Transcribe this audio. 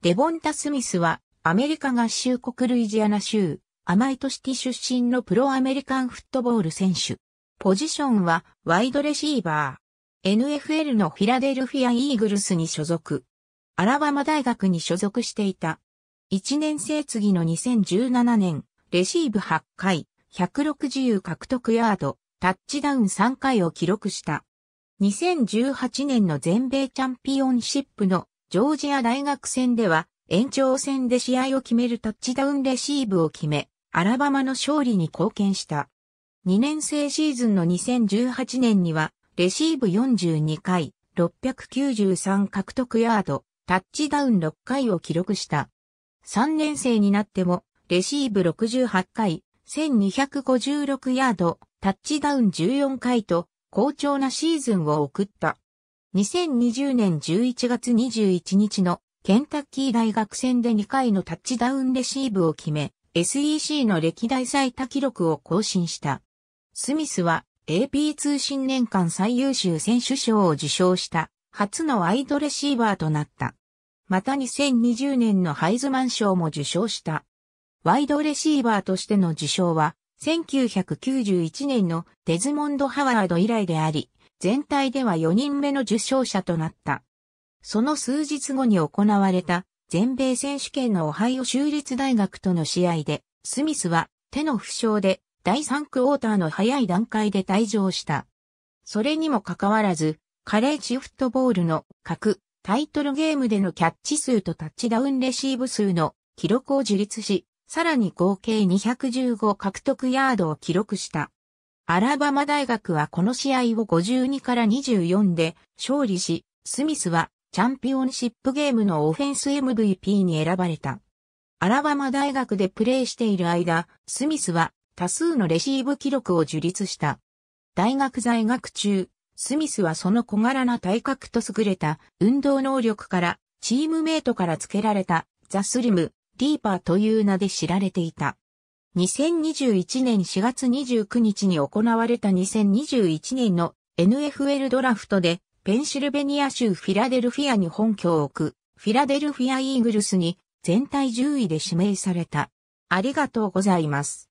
デボンタ・スミスは、アメリカ合衆国ルイジアナ州、アマイトシティ出身のプロアメリカンフットボール選手。ポジションは、ワイドレシーバー。NFL のフィラデルフィア・イーグルスに所属。アラバマ大学に所属していた。1年生次の2017年、レシーブ8回、160獲得ヤード、タッチダウン3回を記録した。2018年の全米チャンピオンシップのジョージア大学戦では、延長戦で試合を決めるタッチダウンレシーブを決め、アラバマの勝利に貢献した。2年生シーズンの2018年には、レシーブ42回、693獲得ヤード、タッチダウン6回を記録した。3年生になっても、レシーブ68回、1256ヤード、タッチダウン14回と、好調なシーズンを送った。2020年11月21日のケンタッキー大学戦で2回のタッチダウンレシーブを決め、SEC の歴代最多記録を更新した。スミスは AP 通信年間最優秀選手賞を受賞した初のワイドレシーバーとなった。また2020年のハイズマン賞も受賞した。ワイドレシーバーとしての受賞は1991年のデズモンド・ハワード以来であり、全体では4人目の受賞者となった。その数日後に行われた全米選手権のオハイオ州立大学との試合で、スミスは手の負傷で第3クォーターの早い段階で退場した。それにもかかわらず、カレッジフットボールの各タイトルゲームでのキャッチ数とタッチダウンレシーブ数の記録を樹立し、さらに合計215獲得ヤードを記録した。アラバマ大学はこの試合を52から24で勝利し、スミスはチャンピオンシップゲームのオフェンス MVP に選ばれた。アラバマ大学でプレーしている間、スミスは多数のレシーブ記録を樹立した。大学在学中、スミスはその小柄な体格と優れた運動能力からチームメイトから付けられたザ・スリム、リーパーという名で知られていた。2021年4月29日に行われた2021年の NFL ドラフトで、ペンシルベニア州フィラデルフィアに本拠を置く、フィラデルフィアイーグルスに全体10位で指名された。ありがとうございます。